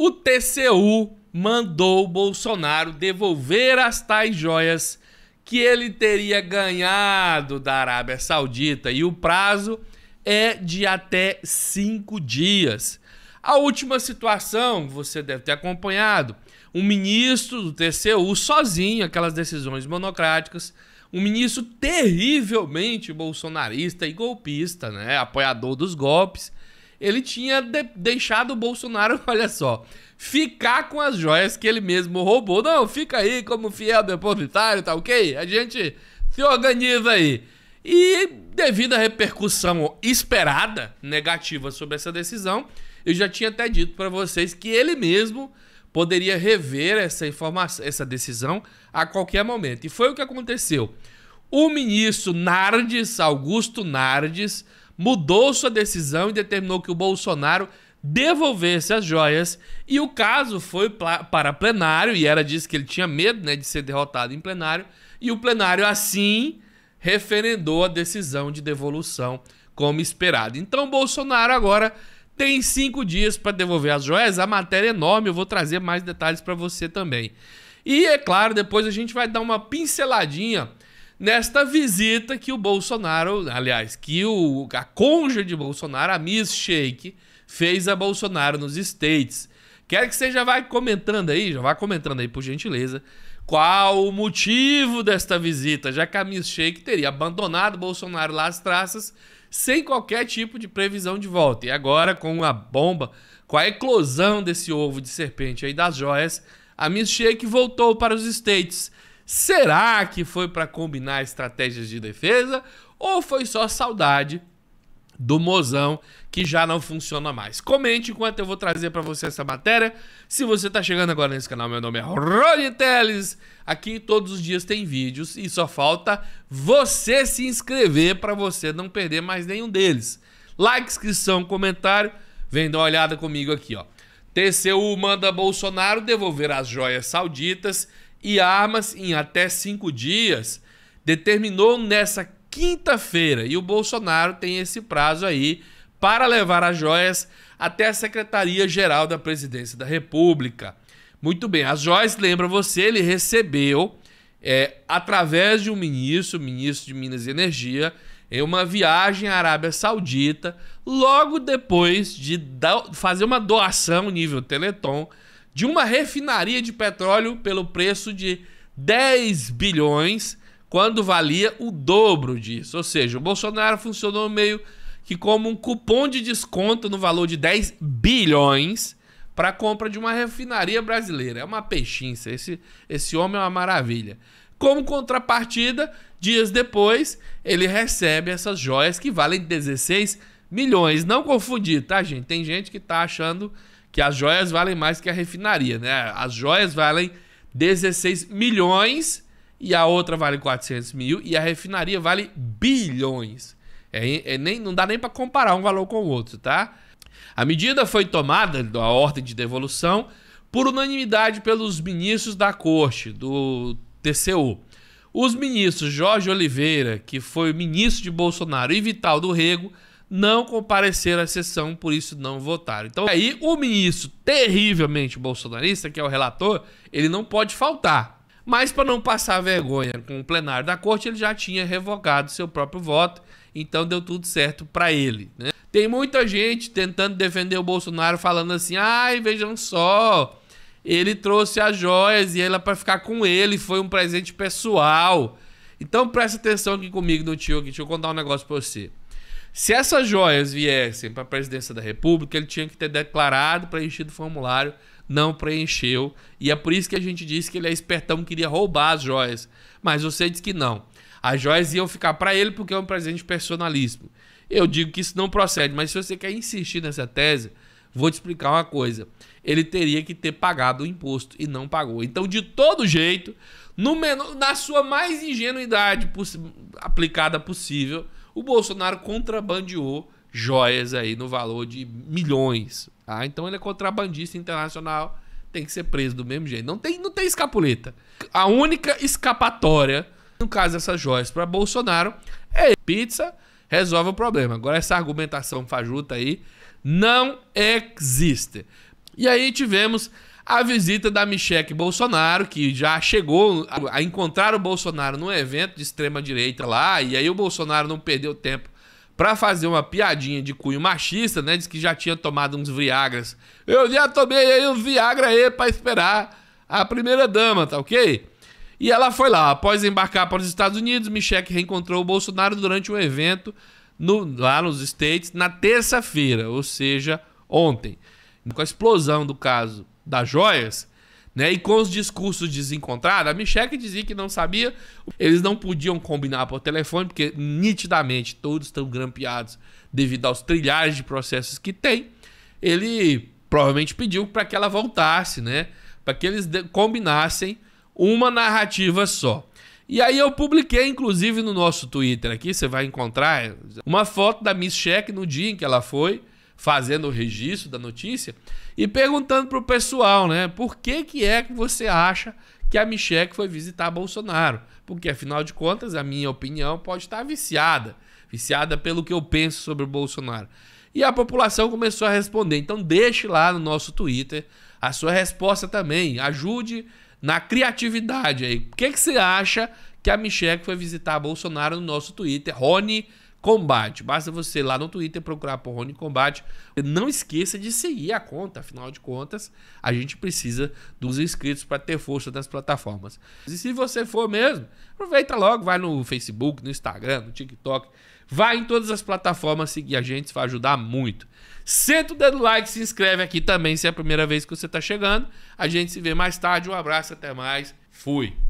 O TCU mandou Bolsonaro devolver as tais joias que ele teria ganhado da Arábia Saudita e o prazo é de até cinco dias. A última situação, você deve ter acompanhado, um ministro do TCU sozinho, aquelas decisões monocráticas, um ministro terrivelmente bolsonarista e golpista, né, apoiador dos golpes, ele tinha de deixado o Bolsonaro, olha só, ficar com as joias que ele mesmo roubou. Não, fica aí como fiel depositário, tá ok? A gente se organiza aí. E devido à repercussão esperada negativa sobre essa decisão, eu já tinha até dito para vocês que ele mesmo poderia rever essa informação, essa decisão a qualquer momento. E foi o que aconteceu. O ministro Nardes, Augusto Nardes, mudou sua decisão e determinou que o Bolsonaro devolvesse as joias. E o caso foi para plenário, e era disso que ele tinha medo né, de ser derrotado em plenário. E o plenário, assim, referendou a decisão de devolução, como esperado. Então, Bolsonaro agora tem cinco dias para devolver as joias. A matéria é enorme, eu vou trazer mais detalhes para você também. E, é claro, depois a gente vai dar uma pinceladinha nesta visita que o Bolsonaro, aliás, que o, a conja de Bolsonaro, a Miss Shake, fez a Bolsonaro nos States. Quero que você já vá comentando aí, já vá comentando aí por gentileza, qual o motivo desta visita, já que a Miss Shake teria abandonado Bolsonaro lá as traças, sem qualquer tipo de previsão de volta. E agora, com a bomba, com a eclosão desse ovo de serpente aí das joias, a Miss Shake voltou para os States Será que foi para combinar estratégias de defesa ou foi só saudade do mozão que já não funciona mais. Comente enquanto eu vou trazer para você essa matéria. Se você tá chegando agora nesse canal, meu nome é Rony Teles. Aqui todos os dias tem vídeos e só falta você se inscrever para você não perder mais nenhum deles. Like, inscrição, comentário, vem dar uma olhada comigo aqui, ó. TCU manda Bolsonaro devolver as joias sauditas e armas em até cinco dias, determinou nessa quinta-feira. E o Bolsonaro tem esse prazo aí para levar as joias até a Secretaria-Geral da Presidência da República. Muito bem, as joias, lembra você, ele recebeu é, através de um ministro, ministro de Minas e Energia, em uma viagem à Arábia Saudita, logo depois de fazer uma doação nível Teleton de uma refinaria de petróleo pelo preço de 10 bilhões, quando valia o dobro disso. Ou seja, o Bolsonaro funcionou meio que como um cupom de desconto no valor de 10 bilhões para a compra de uma refinaria brasileira. É uma pechincha, esse, esse homem é uma maravilha. Como contrapartida, dias depois, ele recebe essas joias que valem 16 milhões. Não confundir, tá, gente? Tem gente que tá achando que as joias valem mais que a refinaria, né? As joias valem 16 milhões e a outra vale 400 mil e a refinaria vale bilhões. É, é nem, não dá nem para comparar um valor com o outro, tá? A medida foi tomada, a ordem de devolução, por unanimidade pelos ministros da corte, do TCU. Os ministros Jorge Oliveira, que foi ministro de Bolsonaro, e Vital do Rego não compareceram à sessão, por isso não votaram. Então aí o ministro terrivelmente bolsonarista, que é o relator, ele não pode faltar. Mas para não passar vergonha com o plenário da corte, ele já tinha revogado seu próprio voto, então deu tudo certo para ele. Né? Tem muita gente tentando defender o Bolsonaro falando assim, ai, vejam só, ele trouxe as joias e ela para ficar com ele, foi um presente pessoal. Então presta atenção aqui comigo no tio aqui, deixa eu contar um negócio para você. Se essas joias viessem para a presidência da República, ele tinha que ter declarado, preenchido o formulário, não preencheu. E é por isso que a gente disse que ele é espertão, queria roubar as joias. Mas você disse que não. As joias iam ficar para ele porque é um presente personalíssimo. Eu digo que isso não procede, mas se você quer insistir nessa tese, vou te explicar uma coisa. Ele teria que ter pagado o imposto e não pagou. Então, de todo jeito, no menor, na sua mais ingenuidade poss aplicada possível o Bolsonaro contrabandeou joias aí no valor de milhões. Tá? Então ele é contrabandista internacional, tem que ser preso do mesmo jeito. Não tem, não tem escapuleta. A única escapatória, no caso dessas joias para Bolsonaro, é pizza, resolve o problema. Agora essa argumentação fajuta aí não existe. E aí tivemos a visita da Michelle Bolsonaro, que já chegou a encontrar o Bolsonaro num evento de extrema-direita lá, e aí o Bolsonaro não perdeu tempo para fazer uma piadinha de cunho machista, né? Diz que já tinha tomado uns Viagras. Eu já tomei aí um Viagra aí pra esperar a primeira dama, tá ok? E ela foi lá. Após embarcar para os Estados Unidos, Michelle reencontrou o Bolsonaro durante um evento no, lá nos States na terça-feira, ou seja, ontem. Com a explosão do caso das joias, né? E com os discursos desencontrados, a Michelle dizia que não sabia, eles não podiam combinar por telefone, porque nitidamente todos estão grampeados devido aos trilhares de processos que tem. Ele provavelmente pediu para que ela voltasse, né? Para que eles combinassem uma narrativa só. E aí eu publiquei, inclusive, no nosso Twitter aqui, você vai encontrar uma foto da Miss Check no dia em que ela foi fazendo o registro da notícia e perguntando para o pessoal, né? Por que, que é que você acha que a Michelle foi visitar Bolsonaro? Porque, afinal de contas, a minha opinião pode estar viciada. Viciada pelo que eu penso sobre o Bolsonaro. E a população começou a responder. Então, deixe lá no nosso Twitter a sua resposta também. Ajude na criatividade aí. O que, que você acha que a Michelle foi visitar Bolsonaro no nosso Twitter? Rony Combate. Basta você ir lá no Twitter procurar por Rony Combate. Não esqueça de seguir a conta, afinal de contas, a gente precisa dos inscritos para ter força nas plataformas. E se você for mesmo, aproveita logo, vai no Facebook, no Instagram, no TikTok, vai em todas as plataformas seguir a gente, isso vai ajudar muito. Senta o dedo like, se inscreve aqui também se é a primeira vez que você está chegando. A gente se vê mais tarde, um abraço, até mais, fui!